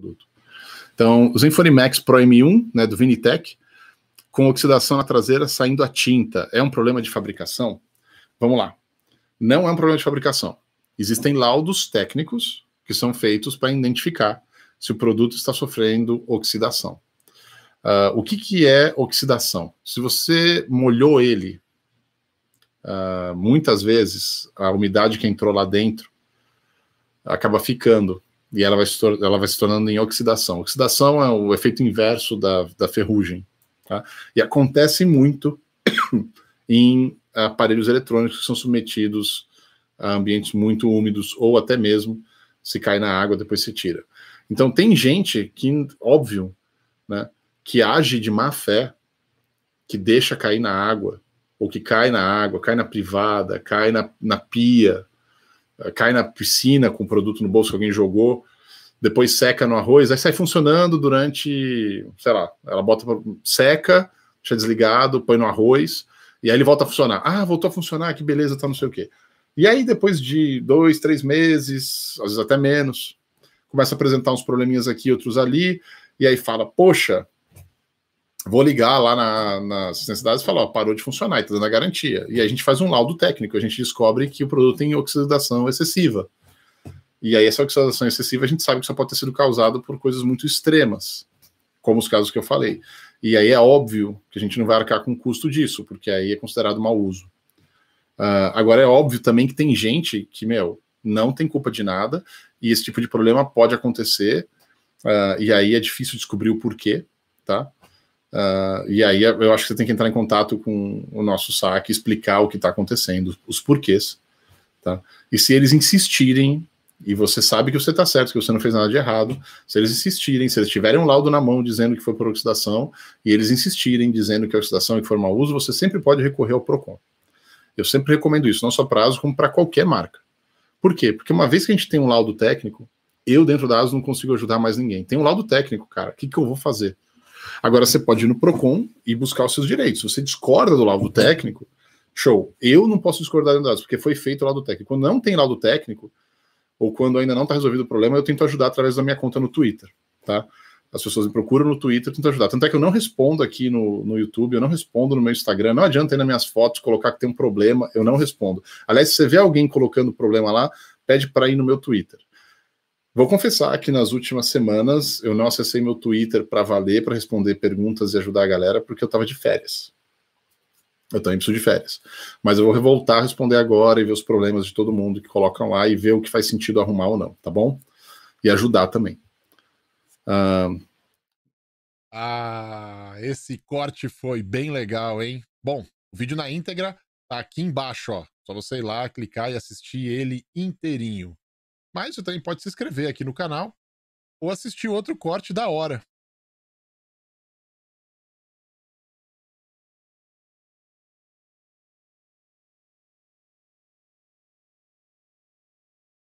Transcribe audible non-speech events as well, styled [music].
produto. Então, o Zenfone Max Pro M1, né, do Vinitec, com oxidação na traseira saindo a tinta, é um problema de fabricação? Vamos lá. Não é um problema de fabricação. Existem laudos técnicos que são feitos para identificar se o produto está sofrendo oxidação. Uh, o que, que é oxidação? Se você molhou ele, uh, muitas vezes a umidade que entrou lá dentro acaba ficando e ela vai, se ela vai se tornando em oxidação. Oxidação é o efeito inverso da, da ferrugem. Tá? E acontece muito [coughs] em aparelhos eletrônicos que são submetidos a ambientes muito úmidos ou até mesmo se cai na água, depois se tira. Então tem gente que, óbvio, né, que age de má fé, que deixa cair na água, ou que cai na água, cai na privada, cai na, na pia, cai na piscina com o produto no bolso que alguém jogou, depois seca no arroz, aí sai funcionando durante, sei lá, ela bota, seca, deixa desligado, põe no arroz, e aí ele volta a funcionar. Ah, voltou a funcionar, que beleza, tá não sei o quê. E aí, depois de dois, três meses, às vezes até menos, começa a apresentar uns probleminhas aqui, outros ali, e aí fala, poxa, vou ligar lá na, na assistência de dados e falar, ó, parou de funcionar, está dando a garantia. E aí a gente faz um laudo técnico, a gente descobre que o produto tem oxidação excessiva. E aí essa oxidação excessiva a gente sabe que só pode ter sido causada por coisas muito extremas, como os casos que eu falei. E aí é óbvio que a gente não vai arcar com o custo disso, porque aí é considerado mau uso. Uh, agora é óbvio também que tem gente que, meu, não tem culpa de nada, e esse tipo de problema pode acontecer, uh, e aí é difícil descobrir o porquê, tá? Uh, e aí eu acho que você tem que entrar em contato com o nosso saque, explicar o que está acontecendo, os porquês. Tá? E se eles insistirem, e você sabe que você está certo, que você não fez nada de errado, se eles insistirem, se eles tiverem um laudo na mão dizendo que foi por oxidação, e eles insistirem dizendo que é oxidação e que foi mau uso, você sempre pode recorrer ao PROCON. Eu sempre recomendo isso, não só para Aso como para qualquer marca. Por quê? Porque uma vez que a gente tem um laudo técnico, eu dentro da Aso não consigo ajudar mais ninguém. Tem um laudo técnico, cara, o que, que eu vou fazer? Agora você pode ir no PROCON e buscar os seus direitos. Se você discorda do laudo técnico, show. Eu não posso discordar do dados, porque foi feito o laudo técnico. Quando não tem laudo técnico, ou quando ainda não está resolvido o problema, eu tento ajudar através da minha conta no Twitter, tá? As pessoas me procuram no Twitter, tento ajudar. Tanto é que eu não respondo aqui no, no YouTube, eu não respondo no meu Instagram, não adianta ir nas minhas fotos colocar que tem um problema, eu não respondo. Aliás, se você vê alguém colocando problema lá, pede para ir no meu Twitter, Vou confessar que nas últimas semanas eu não acessei meu Twitter para valer, para responder perguntas e ajudar a galera, porque eu estava de férias. Eu também preciso de férias. Mas eu vou voltar a responder agora e ver os problemas de todo mundo que colocam lá e ver o que faz sentido arrumar ou não, tá bom? E ajudar também. Uh... Ah, esse corte foi bem legal, hein? Bom, o vídeo na íntegra tá aqui embaixo, ó. Só você ir lá, clicar e assistir ele inteirinho. Mas você também pode se inscrever aqui no canal ou assistir outro corte da hora.